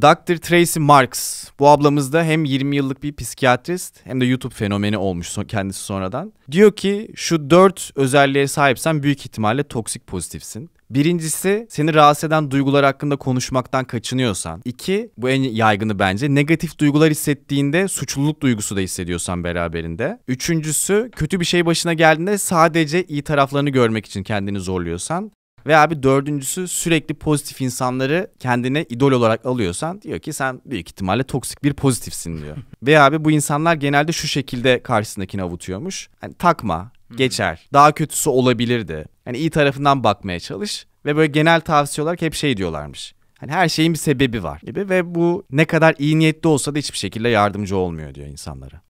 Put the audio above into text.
Dr. Tracy Marks. Bu ablamız da hem 20 yıllık bir psikiyatrist hem de YouTube fenomeni olmuş kendisi sonradan. Diyor ki şu dört özelliğe sahipsen büyük ihtimalle toksik pozitifsin. Birincisi seni rahatsız eden duygular hakkında konuşmaktan kaçınıyorsan. İki bu en yaygını bence negatif duygular hissettiğinde suçluluk duygusu da hissediyorsan beraberinde. Üçüncüsü kötü bir şey başına geldiğinde sadece iyi taraflarını görmek için kendini zorluyorsan. Ve abi dördüncüsü sürekli pozitif insanları kendine idol olarak alıyorsan diyor ki sen büyük ihtimalle toksik bir pozitifsin diyor. Ve abi bu insanlar genelde şu şekilde karşısındakini avutuyormuş. Hani takma, hmm. geçer. Daha kötüsü olabilirdi. Hani iyi tarafından bakmaya çalış ve böyle genel tavsiye olarak hep şey diyorlarmış. Hani her şeyin bir sebebi var gibi ve bu ne kadar iyi niyetli olsa da hiçbir şekilde yardımcı olmuyor diyor insanlara.